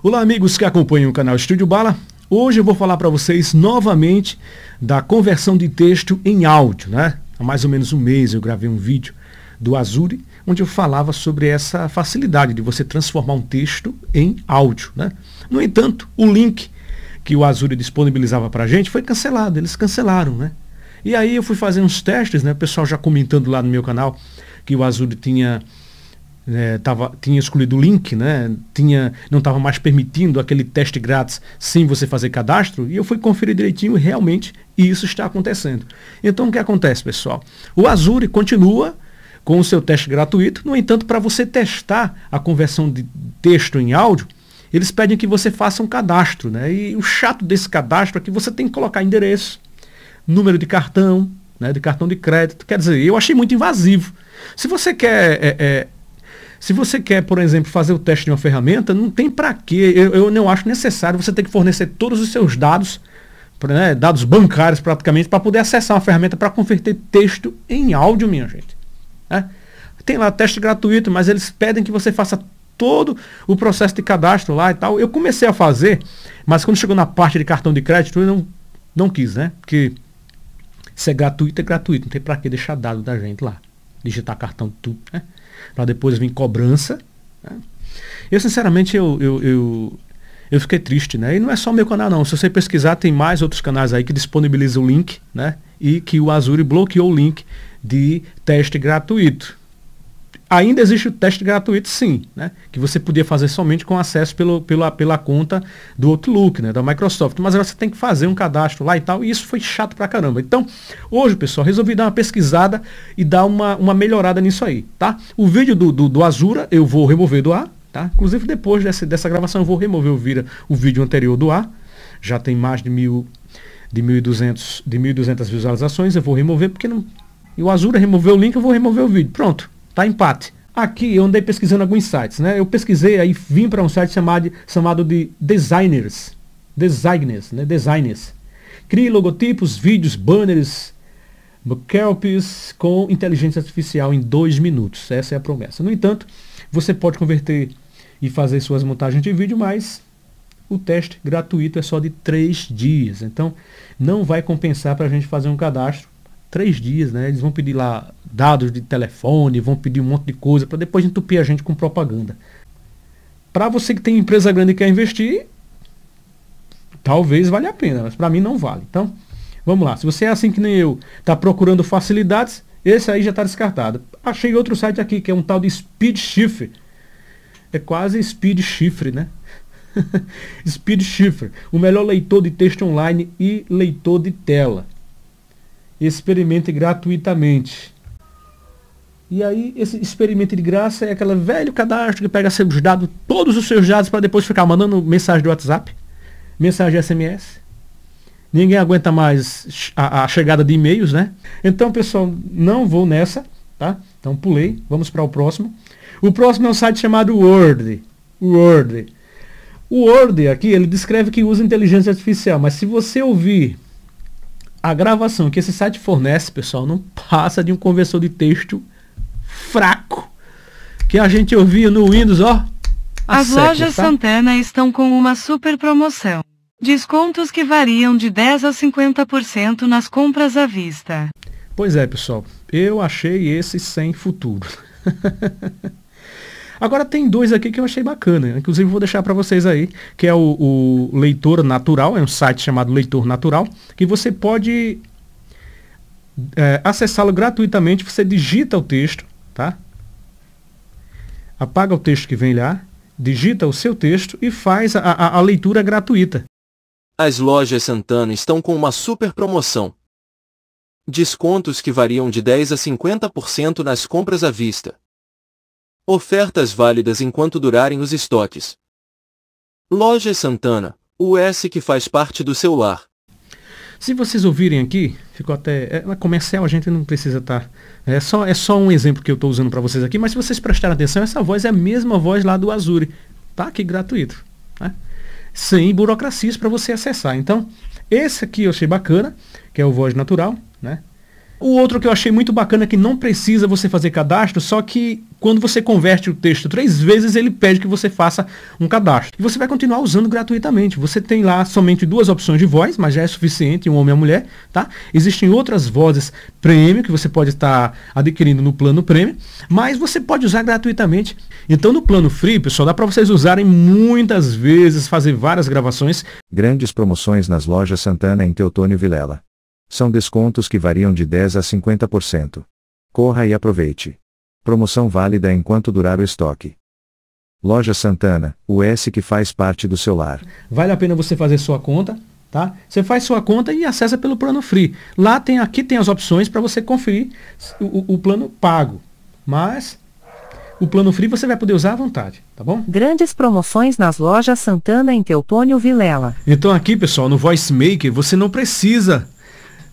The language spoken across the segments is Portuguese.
Olá, amigos que acompanham o canal Estúdio Bala. Hoje eu vou falar para vocês novamente da conversão de texto em áudio, né? Há mais ou menos um mês eu gravei um vídeo do Azure, onde eu falava sobre essa facilidade de você transformar um texto em áudio, né? No entanto, o link que o Azure disponibilizava para a gente foi cancelado, eles cancelaram, né? E aí eu fui fazer uns testes, né? O pessoal já comentando lá no meu canal que o Azure tinha é, tava, tinha escolhido o link, né? Tinha, não estava mais permitindo aquele teste grátis sem você fazer cadastro, e eu fui conferir direitinho realmente, e isso está acontecendo. Então o que acontece, pessoal? O Azure continua com o seu teste gratuito, no entanto, para você testar a conversão de texto em áudio, eles pedem que você faça um cadastro, né? E o chato desse cadastro é que você tem que colocar endereço, número de cartão, né, de cartão de crédito. Quer dizer, eu achei muito invasivo. Se você quer é, é, se você quer, por exemplo, fazer o teste de uma ferramenta, não tem para quê. Eu, eu, não acho necessário você ter que fornecer todos os seus dados, né, dados bancários praticamente, para poder acessar uma ferramenta para converter texto em áudio, minha gente. Né? Tem lá teste gratuito, mas eles pedem que você faça todo o processo de cadastro lá e tal. Eu comecei a fazer, mas quando chegou na parte de cartão de crédito, eu não, não quis, né? Porque se é gratuito, é gratuito. Não tem para que deixar dado da gente lá digitar cartão, tudo, né? Para depois vir cobrança. Né? Eu, sinceramente, eu, eu, eu, eu, fiquei triste, né? E não é só meu canal, não. Se você pesquisar, tem mais outros canais aí que disponibilizam o link, né? E que o Azure bloqueou o link de teste gratuito ainda existe o teste gratuito, sim, né? que você podia fazer somente com acesso pelo, pela, pela conta do Outlook, né? da Microsoft. Mas agora você tem que fazer um cadastro lá e tal, e isso foi chato pra caramba. Então, hoje, pessoal, resolvi dar uma pesquisada e dar uma, uma melhorada nisso aí, tá? O vídeo do, do, do Azura eu vou remover do ar, tá? Inclusive, depois dessa, dessa gravação, eu vou remover o, vira, o vídeo anterior do ar. Já tem mais de mil de 1.200 de 1.200 visualizações, eu vou remover porque não... E o Azura removeu o link, eu vou remover o vídeo. Pronto. Tá empate. Aqui eu andei pesquisando alguns sites, né? Eu pesquisei aí vim para um site chamado, chamado de Designers. Designers, né? Designers. Crie logotipos, vídeos, banners, bookelps com inteligência artificial em dois minutos. Essa é a promessa. No entanto, você pode converter e fazer suas montagens de vídeo, mas o teste gratuito é só de três dias. Então, não vai compensar para a gente fazer um cadastro três dias, né? Eles vão pedir lá dados de telefone, vão pedir um monte de coisa para depois entupir a gente com propaganda. Para você que tem empresa grande e quer investir, talvez valha a pena, mas para mim não vale. Então, vamos lá. Se você é assim que nem eu, está procurando facilidades, esse aí já está descartado. Achei outro site aqui que é um tal de Speed É quase Speed Chifre, né? Speed Chifre, o melhor leitor de texto online e leitor de tela experimente gratuitamente. E aí, esse experimento de graça é aquele velho cadastro que pega seus dados, todos os seus dados, para depois ficar mandando mensagem do WhatsApp, mensagem SMS. Ninguém aguenta mais a, a chegada de e-mails, né? Então, pessoal, não vou nessa, tá? Então, pulei. Vamos para o próximo. O próximo é um site chamado Word. Word. O Word aqui, ele descreve que usa inteligência artificial, mas se você ouvir a gravação que esse site fornece, pessoal, não passa de um conversor de texto fraco que a gente ouvia no Windows, ó. As lojas tá? Santana estão com uma super promoção. Descontos que variam de 10 a 50% nas compras à vista. Pois é, pessoal, eu achei esse sem futuro. Agora tem dois aqui que eu achei bacana, né? inclusive vou deixar para vocês aí, que é o, o Leitor Natural, é um site chamado Leitor Natural, que você pode é, acessá-lo gratuitamente, você digita o texto, tá? Apaga o texto que vem lá, digita o seu texto e faz a, a, a leitura gratuita. As lojas Santana estão com uma super promoção. Descontos que variam de 10 a 50% nas compras à vista. Ofertas válidas enquanto durarem os estoques. Loja Santana, o S que faz parte do seu lar. Se vocês ouvirem aqui, ficou até. É, é comercial a gente não precisa estar. Tá, é, só, é só um exemplo que eu estou usando para vocês aqui, mas se vocês prestarem atenção, essa voz é a mesma voz lá do Azure. Tá aqui gratuito. Né? Sem burocracias para você acessar. Então, esse aqui eu achei bacana, que é o voz natural. Né? O outro que eu achei muito bacana é que não precisa você fazer cadastro, só que quando você converte o texto três vezes, ele pede que você faça um cadastro. E você vai continuar usando gratuitamente. Você tem lá somente duas opções de voz, mas já é suficiente, um homem e uma mulher, tá? Existem outras vozes prêmio que você pode estar adquirindo no plano prêmio, mas você pode usar gratuitamente. Então no plano free, pessoal, dá para vocês usarem muitas vezes, fazer várias gravações. Grandes promoções nas lojas Santana em Teotônio Vilela. São descontos que variam de 10 a 50%. Corra e aproveite. Promoção válida enquanto durar o estoque. Loja Santana, o S que faz parte do seu lar. Vale a pena você fazer sua conta, tá? Você faz sua conta e acessa pelo plano free. Lá tem aqui tem as opções para você conferir o, o plano pago. Mas o plano free você vai poder usar à vontade, tá bom? Grandes promoções nas lojas Santana em Teutônio Vilela. Então aqui, pessoal, no Voice Maker, você não precisa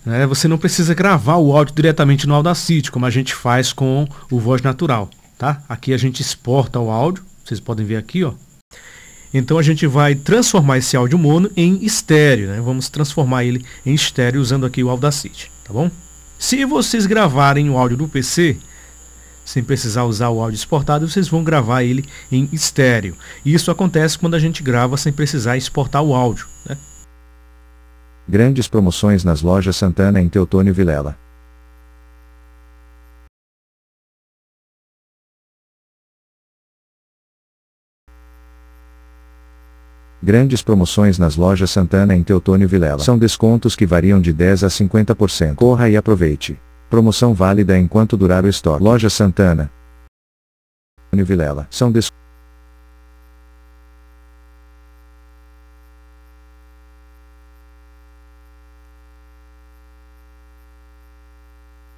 né? Você não precisa gravar o áudio diretamente no Audacity, como a gente faz com o Voz Natural. Tá? Aqui a gente exporta o áudio, vocês podem ver aqui, ó. Então a gente vai transformar esse áudio mono em estéreo, né? Vamos transformar ele em estéreo usando aqui o Audacity, tá bom? Se vocês gravarem o áudio do PC, sem precisar usar o áudio exportado, vocês vão gravar ele em estéreo. E isso acontece quando a gente grava sem precisar exportar o áudio, né? Grandes promoções nas lojas Santana em Teotônio Vilela. Grandes promoções nas lojas Santana em Teotônio Vilela. São descontos que variam de 10 a 50%. Corra e aproveite. Promoção válida enquanto durar o estoque. Loja Santana. Teotônio Vilela. São descontos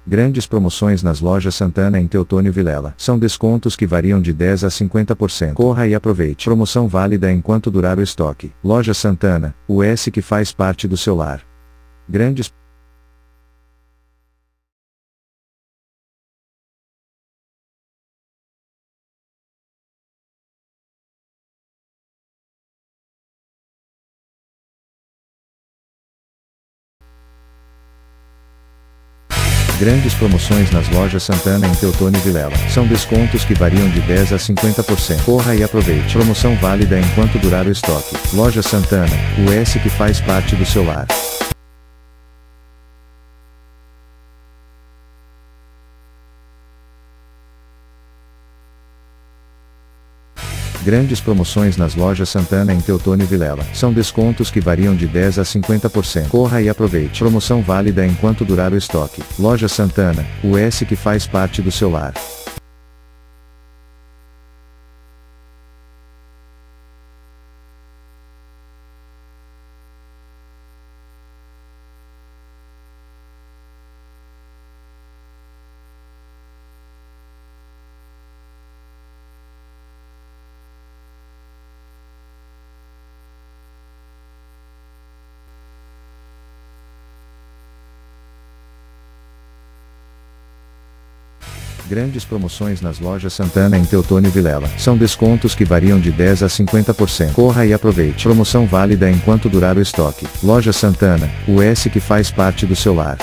Grandes promoções nas lojas Santana em Teotônio Vilela. São descontos que variam de 10 a 50%. Corra e aproveite. Promoção válida enquanto durar o estoque. Loja Santana, o S que faz parte do seu lar. Grandes grandes promoções nas lojas Santana em Teutônio Vilela. São descontos que variam de 10 a 50%. Corra e aproveite. Promoção válida enquanto durar o estoque. Loja Santana, o S que faz parte do seu lar. grandes promoções nas lojas Santana em Teotônio Vilela. São descontos que variam de 10 a 50%. Corra e aproveite. Promoção válida enquanto durar o estoque. Loja Santana, o S que faz parte do seu lar. Grandes promoções nas lojas Santana em Teotônio Vilela. São descontos que variam de 10 a 50%. Corra e aproveite. Promoção válida enquanto durar o estoque. Loja Santana, o S que faz parte do seu lar.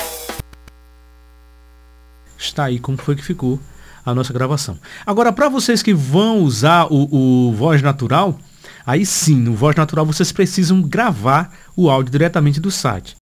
Está aí como foi que ficou a nossa gravação. Agora, para vocês que vão usar o, o voz natural, aí sim, no voz natural vocês precisam gravar o áudio diretamente do site.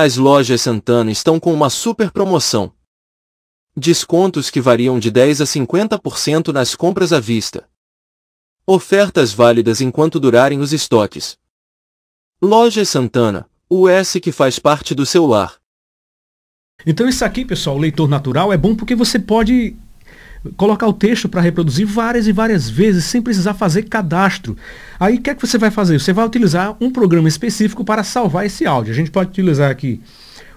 As lojas Santana estão com uma super promoção. Descontos que variam de 10 a 50% nas compras à vista. Ofertas válidas enquanto durarem os estoques. Loja Santana, o S que faz parte do seu lar. Então isso aqui, pessoal, leitor natural é bom porque você pode colocar o texto para reproduzir várias e várias vezes sem precisar fazer cadastro. Aí o que é que você vai fazer? Você vai utilizar um programa específico para salvar esse áudio. A gente pode utilizar aqui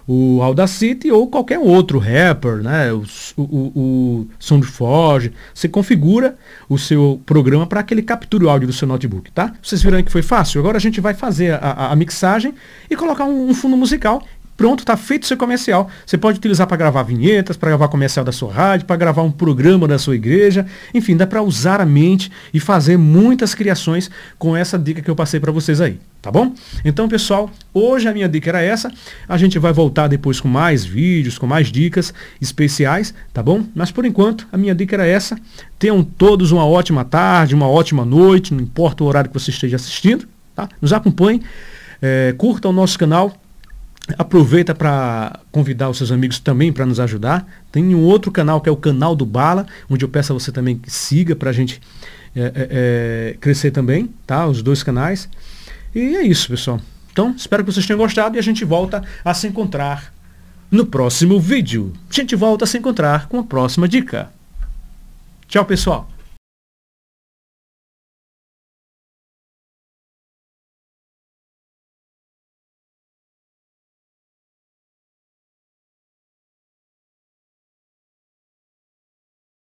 o Audacity ou qualquer outro rapper, né? o, o, o SoundForge. Você configura o seu programa para que ele capture o áudio do seu notebook, tá? Vocês viram que foi fácil? Agora a gente vai fazer a, a, a mixagem e colocar um, um fundo musical pronto, está feito seu comercial. Você pode utilizar para gravar vinhetas, para gravar comercial da sua rádio, para gravar um programa da sua igreja. Enfim, dá para usar a mente e fazer muitas criações com essa dica que eu passei para vocês aí. Tá bom? Então, pessoal, hoje a minha dica era essa. A gente vai voltar depois com mais vídeos, com mais dicas especiais, tá bom? Mas por enquanto, a minha dica era essa. Tenham todos uma ótima tarde, uma ótima noite, não importa o horário que você esteja assistindo, tá? Nos acompanhe, é, curta o nosso canal, Aproveita para convidar os seus amigos também para nos ajudar. Tem um outro canal que é o canal do Bala, onde eu peço a você também que siga para a gente é, é, crescer também, tá? Os dois canais. E é isso, pessoal. Então, espero que vocês tenham gostado e a gente volta a se encontrar no próximo vídeo. A gente volta a se encontrar com a próxima dica. Tchau, pessoal!